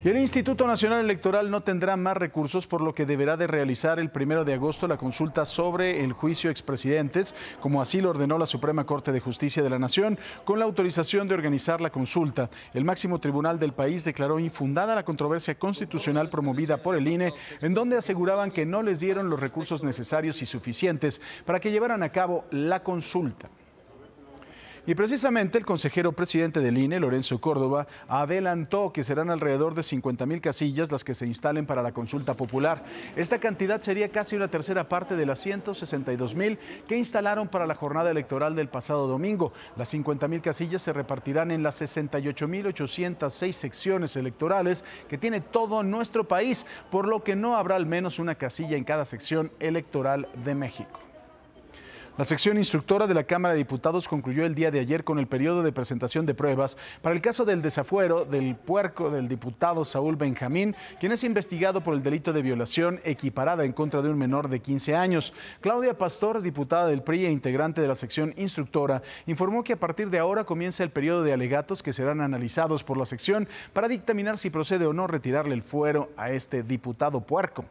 el Instituto Nacional Electoral no tendrá más recursos, por lo que deberá de realizar el primero de agosto la consulta sobre el juicio expresidentes, como así lo ordenó la Suprema Corte de Justicia de la Nación, con la autorización de organizar la consulta. El máximo tribunal del país declaró infundada la controversia constitucional promovida por el INE, en donde aseguraban que no les dieron los recursos necesarios y suficientes para que llevaran a cabo la consulta. Y precisamente el consejero presidente del INE, Lorenzo Córdoba, adelantó que serán alrededor de 50 mil casillas las que se instalen para la consulta popular. Esta cantidad sería casi una tercera parte de las 162 mil que instalaron para la jornada electoral del pasado domingo. Las 50 mil casillas se repartirán en las 68.806 mil secciones electorales que tiene todo nuestro país, por lo que no habrá al menos una casilla en cada sección electoral de México. La sección instructora de la Cámara de Diputados concluyó el día de ayer con el periodo de presentación de pruebas para el caso del desafuero del puerco del diputado Saúl Benjamín, quien es investigado por el delito de violación equiparada en contra de un menor de 15 años. Claudia Pastor, diputada del PRI e integrante de la sección instructora, informó que a partir de ahora comienza el periodo de alegatos que serán analizados por la sección para dictaminar si procede o no retirarle el fuero a este diputado puerco.